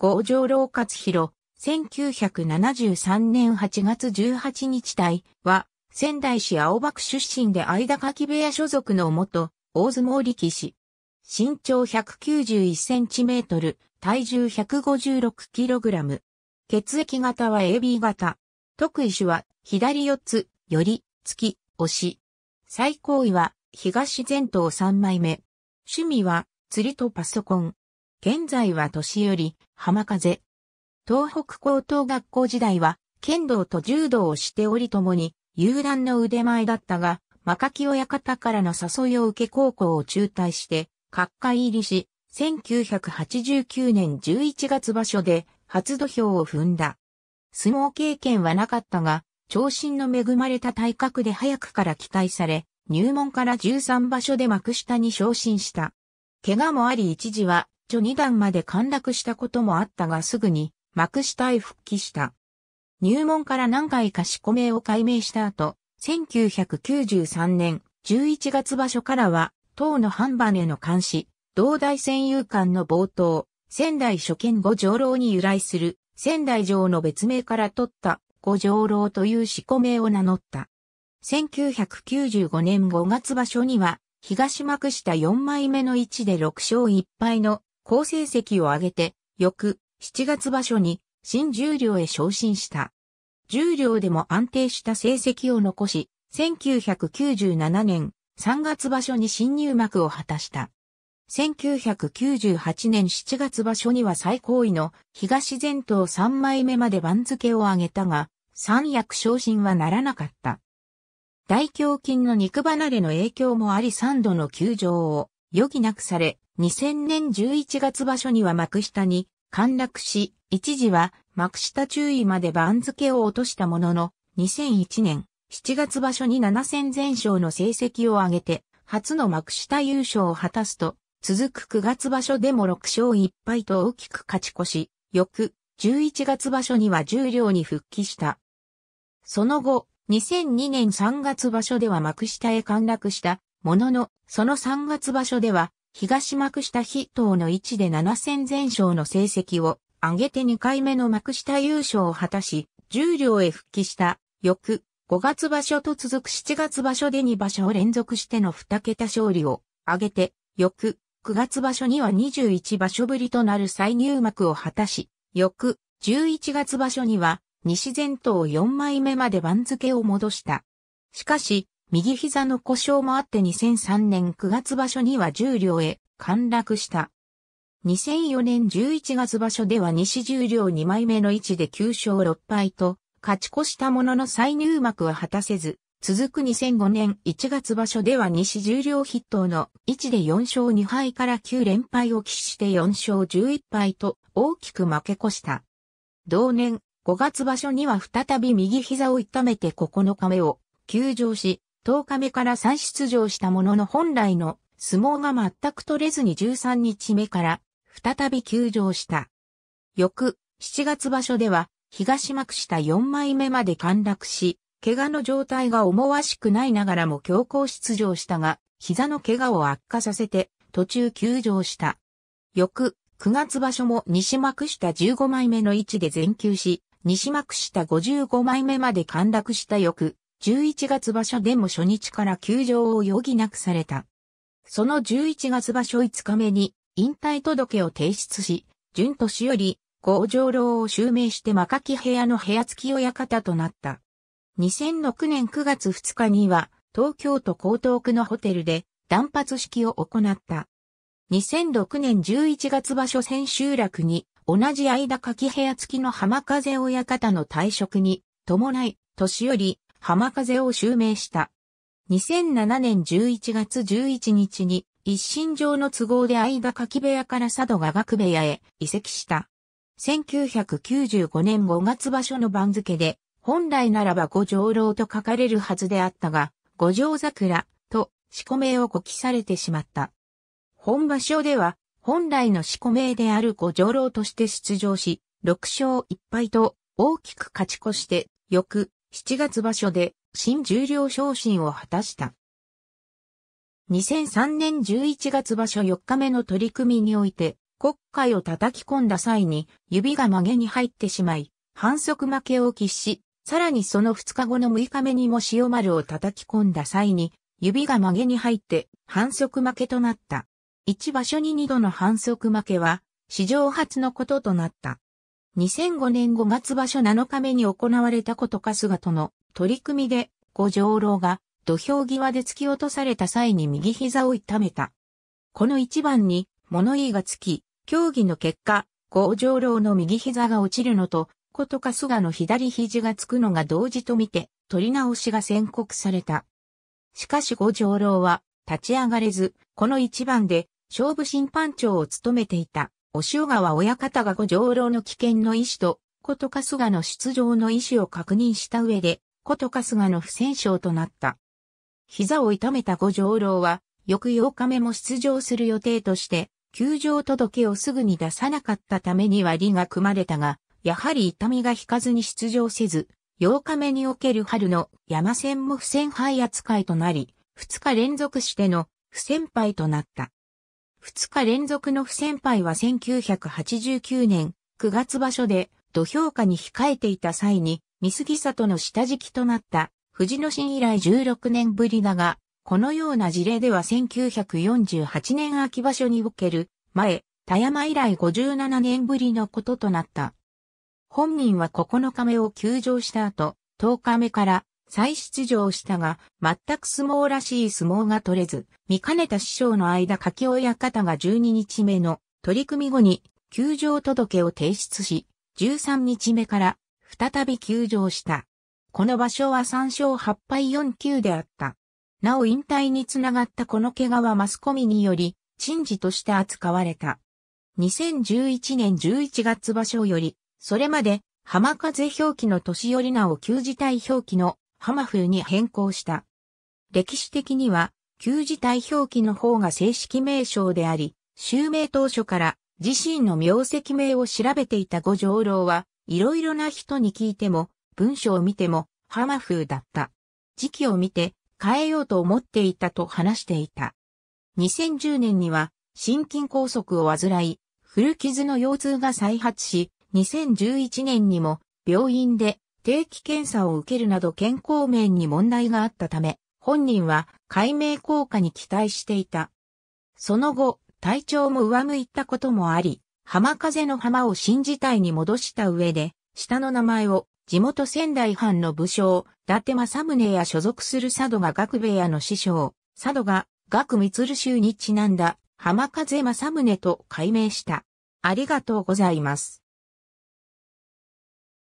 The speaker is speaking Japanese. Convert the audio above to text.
五条老勝弘、1973年8月18日隊は、仙台市青葉区出身で間柿部屋所属の元、大相撲力士。身長191センチメートル、体重156キログラム。血液型は AB 型。特異種は、左四つ、寄り、月、押し。最高位は、東前頭三枚目。趣味は、釣りとパソコン。現在は年寄り、浜風。東北高等学校時代は、剣道と柔道をしておりともに、有段の腕前だったが、マカキ親方からの誘いを受け高校を中退して、各界入りし、1989年11月場所で初土俵を踏んだ。相撲経験はなかったが、長身の恵まれた体格で早くから期待され、入門から13場所で幕下に昇進した。怪我もあり一時は序二段まで陥落したこともあったがすぐに幕下へ復帰した。入門から何回か四込名を解明した後、1993年11月場所からは、党の半番への監視、同大戦友館の冒頭、仙台初見五条郎に由来する、仙台城の別名から取った五条郎という四込名を名乗った。1995年5月場所には、東幕下4枚目の位置で6勝1敗の好成績を上げて、翌7月場所に新十両へ昇進した。十両でも安定した成績を残し、1997年3月場所に新入幕を果たした。1998年7月場所には最高位の東前頭3枚目まで番付を上げたが、三役昇進はならなかった。大胸筋の肉離れの影響もあり3度の休場を余儀なくされ、2000年11月場所には幕下に陥落し、一時は幕下注意まで番付を落としたものの、2001年7月場所に7戦全勝の成績を上げて、初の幕下優勝を果たすと、続く9月場所でも6勝1敗と大きく勝ち越し、翌11月場所には十両に復帰した。その後、2002年3月場所では幕下へ陥落したものの、その3月場所では、東幕下筆頭の位置で7戦全勝の成績を上げて2回目の幕下優勝を果たし、重量へ復帰した翌5月場所と続く7月場所で2場所を連続しての2桁勝利を上げて、翌9月場所には21場所ぶりとなる再入幕を果たし、翌11月場所には西前頭4枚目まで番付を戻した。しかし、右膝の故障もあって2003年9月場所には重量両へ陥落した。2004年11月場所では西十両2枚目の位置で9勝6敗と、勝ち越したものの再入幕は果たせず、続く2005年1月場所では西十両筆頭の位置で4勝2敗から9連敗を喫して4勝11敗と大きく負け越した。同年5月場所には再び右膝を痛めて9日目を休場し、10日目から再出場したものの本来の相撲が全く取れずに13日目から再び休場した。翌7月場所では東幕下4枚目まで陥落し、怪我の状態が思わしくないながらも強行出場したが、膝の怪我を悪化させて途中休場した。翌9月場所も西幕下15枚目の位置で全休し、西幕下55枚目まで陥落した翌11月場所でも初日から休場を余儀なくされた。その11月場所5日目に引退届を提出し、順年より五条郎を襲名して若き部屋の部屋付き親方となった。2006年9月2日には東京都江東区のホテルで断髪式を行った。2006年11月場所千秋楽に同じ間柿部屋付きの浜風親方の退職に伴い、年寄り、浜風を襲名した。2007年11月11日に一身上の都合で間柿部屋から佐渡が学部屋へ移籍した。1995年5月場所の番付で、本来ならば五条郎と書かれるはずであったが、五条桜と四個名を誤記されてしまった。本場所では、本来の四個名である五条郎として出場し、6勝1敗と大きく勝ち越して、翌7月場所で新十両昇進を果たした。2003年11月場所4日目の取り組みにおいて、国会を叩き込んだ際に指が曲げに入ってしまい、反則負けを喫し、さらにその2日後の6日目にも塩丸を叩き込んだ際に、指が曲げに入って反則負けとなった。1場所に2度の反則負けは、史上初のこととなった。2005年5月場所7日目に行われたこと春日との取り組みで、五条郎が土俵際で突き落とされた際に右膝を痛めた。この一番に物言いがつき、競技の結果、五条郎の右膝が落ちるのと、こと春日の左肘がつくのが同時とみて、取り直しが宣告された。しかし五条郎は立ち上がれず、この一番で勝負審判長を務めていたお塩川親方が五条路の危険の意思と、こと春日の出場の意思を確認した上で、こと春日の不戦勝となった。膝を痛めた五条路は、翌8日目も出場する予定として、休場届をすぐに出さなかったために割が組まれたが、やはり痛みが引かずに出場せず、8日目における春の山戦も不戦敗扱いとなり、2日連続しての不戦敗となった。2日連続の不戦敗は1989年9月場所で土俵下に控えていた際に、三杉里の下敷きとなった藤野新以来16年ぶりだが、このような事例では1948年秋場所における前、田山以来57年ぶりのこととなった。本人は9日目を休場した後、10日目から再出場したが、全く相撲らしい相撲が取れず、見かねた師匠の間柿親方が12日目の取り組み後に休場届を提出し、13日目から再び休場した。この場所は3勝8敗4球であった。なお引退につながったこの怪我はマスコミにより、珍事として扱われた。2011年11月場所より、それまで浜風表記の年寄りなお休時代表記の浜風に変更した。歴史的には、旧字体表記の方が正式名称であり、襲名当初から自身の名跡名を調べていた五条郎は、いろいろな人に聞いても、文章を見ても、浜風だった。時期を見て変えようと思っていたと話していた。2010年には、心筋梗塞を患い、古傷の腰痛が再発し、2011年にも病院で定期検査を受けるなど健康面に問題があったため、本人は解明効果に期待していた。その後、体調も上向いたこともあり、浜風の浜を新事態に戻した上で、下の名前を地元仙台藩の武将、伊達政宗や所属する佐渡が学部屋の師匠、佐渡が学光州にちなんだ浜風政宗と改名した。ありがとうございます。